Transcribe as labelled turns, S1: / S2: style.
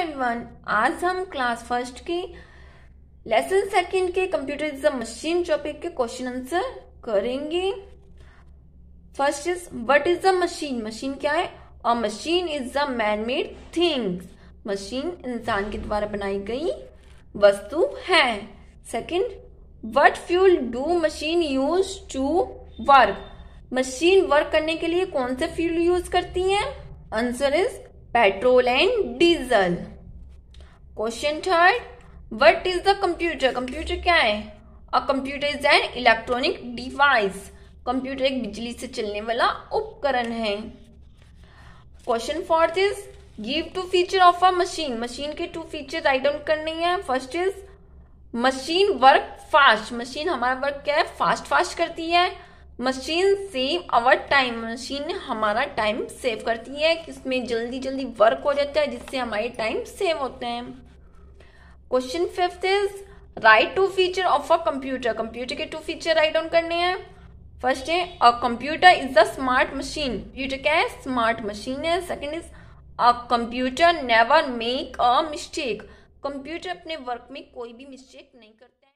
S1: everyone आज हम class first की लेसन सेकंड के computer is a machine topic के क्वेश्चन आंसर करेंगे first is what is a machine machine क्या है a machine is a man made things machine इंसान के द्वारा बनाई गई वस्तु है second what fuel do machine use to work machine work करने के लिए कौन सा फ्यूल यूज करती है answer is petrol and diesel question third what is the computer computer क्या है a computer is an electronic device computer एक बिजली से चलने वाला उपकरण है question fourth is give two feature of a machine machine के टू फीचर राइट डाउन करने हैं first is machine work fast machine हमारा वर्क क्या है फास्ट फास्ट करती है machine save our time machine हमारा टाइम सेव करती है इसमें जल्दी जल्दी वर्क हो जाता है जिससे हमारे टाइम सेव होते हैं question fifth is write two feature of a computer computer के टू फीचर राइट डाउन करने हैं फर्स्ट है a computer is a smart machine computer क्या है स्मार्ट मशीन है second is a computer never make a mistake computer अपने work में कोई भी मिस्टेक नहीं करता